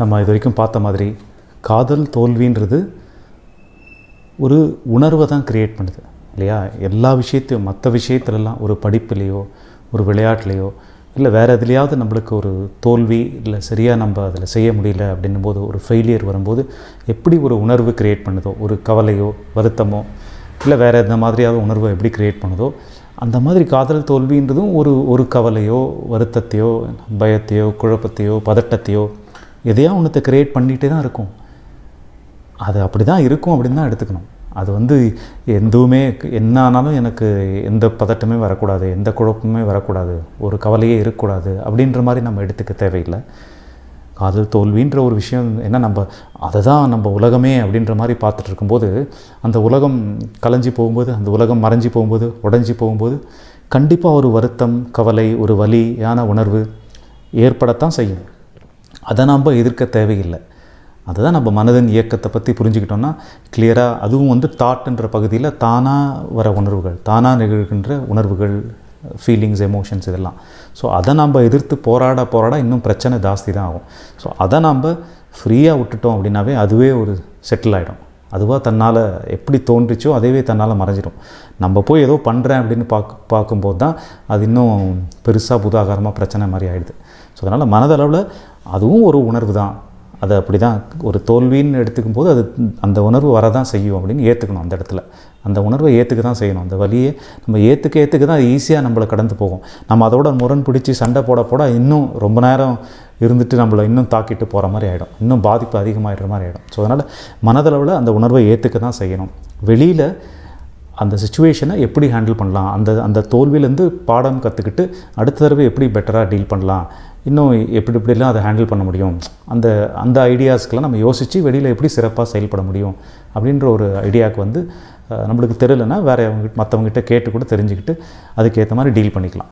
நம்ம இது வரைக்கும் பார்த்த மாதிரி காதல் தோல்வின்றது ஒரு உணர்வை தான் க்ரியேட் பண்ணுது இல்லையா எல்லா விஷயத்தையும் மற்ற விஷயத்துலலாம் ஒரு படிப்புலேயோ ஒரு விளையாட்டுலேயோ இல்லை வேறு எதுலையாவது நம்மளுக்கு ஒரு தோல்வி இல்லை சரியாக நம்ம அதில் செய்ய முடியல அப்படின்னும் போது ஒரு ஃபெயிலியர் வரும்போது எப்படி ஒரு உணர்வு க்ரியேட் பண்ணுதோ ஒரு கவலையோ வருத்தமோ இல்லை வேறு எந்த மாதிரியாவது உணர்வை எப்படி க்ரியேட் பண்ணுதோ அந்த மாதிரி காதல் தோல்வின்றதும் ஒரு ஒரு கவலையோ வருத்தத்தையோ பயத்தையோ குழப்பத்தையோ பதட்டத்தையோ எதையா ஒன்றத்தை க்ரியேட் பண்ணிகிட்டே தான் இருக்கும் அது அப்படி தான் இருக்கும் அப்படின்னு தான் எடுத்துக்கணும் அது வந்து எதுவுமே என்ன ஆனாலும் எனக்கு எந்த பதட்டமே வரக்கூடாது எந்த குழப்பமே வரக்கூடாது ஒரு கவலையே இருக்கக்கூடாது அப்படின்ற மாதிரி நம்ம எடுத்துக்க தேவையில்லை காதல் தோல்வின்ற ஒரு விஷயம் என்ன நம்ம அதை தான் நம்ம உலகமே அப்படின்ற மாதிரி பார்த்துட்டு இருக்கும்போது அந்த உலகம் கலைஞ்சி போகும்போது அந்த உலகம் மறைஞ்சி போகும்போது உடஞ்சி போகும்போது கண்டிப்பாக ஒரு வருத்தம் கவலை ஒரு வலியான உணர்வு ஏற்படத்தான் செய்யும் அதை நாம் எதிர்க்க தேவையில்லை அதுதான் நம்ம மனதின் இயக்கத்தை பற்றி புரிஞ்சுக்கிட்டோன்னா கிளியராக அதுவும் வந்து தாட்ன்ற பகுதியில் தானாக வர உணர்வுகள் தானாக நிகழ்கின்ற உணர்வுகள் ஃபீலிங்ஸ் எமோஷன்ஸ் இதெல்லாம் ஸோ அதை நாம் எதிர்த்து போராட போராட இன்னும் பிரச்சனை ஜாஸ்தி தான் ஆகும் ஸோ அதை நாம் ஃப்ரீயாக விட்டுட்டோம் அப்படின்னாவே அதுவே ஒரு செட்டில் ஆகிடும் அதுவாக தன்னால் எப்படி தோன்றிச்சோ அதேவே தன்னால் மறைஞ்சிடும் நம்ம போய் ஏதோ பண்ணுறேன் அப்படின்னு பார்க்க பார்க்கும்போது தான் அது இன்னும் பெருசாக புதாகாரமாக பிரச்சனை மாதிரி ஆகிடுது ஸோ அதனால் மனதளவில் அதுவும் ஒரு உணர்வு தான் அதை அப்படி தான் ஒரு தோல்வின்னு எடுத்துக்கும் போது அது அந்த உணர்வு வரதான் செய்யும் அப்படின்னு ஏற்றுக்கணும் அந்த இடத்துல அந்த உணர்வை ஏற்றுக்க தான் செய்யணும் அந்த வழியை நம்ம ஏற்றுக்க ஏற்றுக்க தான் ஈஸியாக நம்மளை கடந்து போகும் நம்ம அதோட முரண் பிடிச்சி சண்டை போட போட இன்னும் ரொம்ப நேரம் இருந்துட்டு நம்மளை இன்னும் தாக்கிட்டு போகிற மாதிரி ஆகிடும் இன்னும் பாதிப்பு அதிகமாகிடுற மாதிரி ஆகிடும் ஸோ அதனால் மனதளவில் அந்த உணர்வை ஏற்றுக்க தான் செய்யணும் வெளியில் அந்த சுச்சுவேஷனை எப்படி ஹேண்டில் பண்ணலாம் அந்த அந்த தோல்வியிலேருந்து பாடம் கற்றுக்கிட்டு அடுத்த தடவை எப்படி பெட்டராக டீல் பண்ணலாம் இன்னும் எப்படி இப்படிலாம் அதை ஹேண்டில் பண்ண முடியும் அந்த அந்த ஐடியாஸ்க்கெலாம் நம்ம யோசித்து வெளியில் எப்படி சிறப்பாக செயல்பட முடியும் அப்படின்ற ஒரு ஐடியாவுக்கு வந்து நம்மளுக்கு தெரியலன்னா வேறு மற்றவங்ககிட்ட கேட்டு கூட தெரிஞ்சுக்கிட்டு அதுக்கேற்ற மாதிரி டீல் பண்ணிக்கலாம்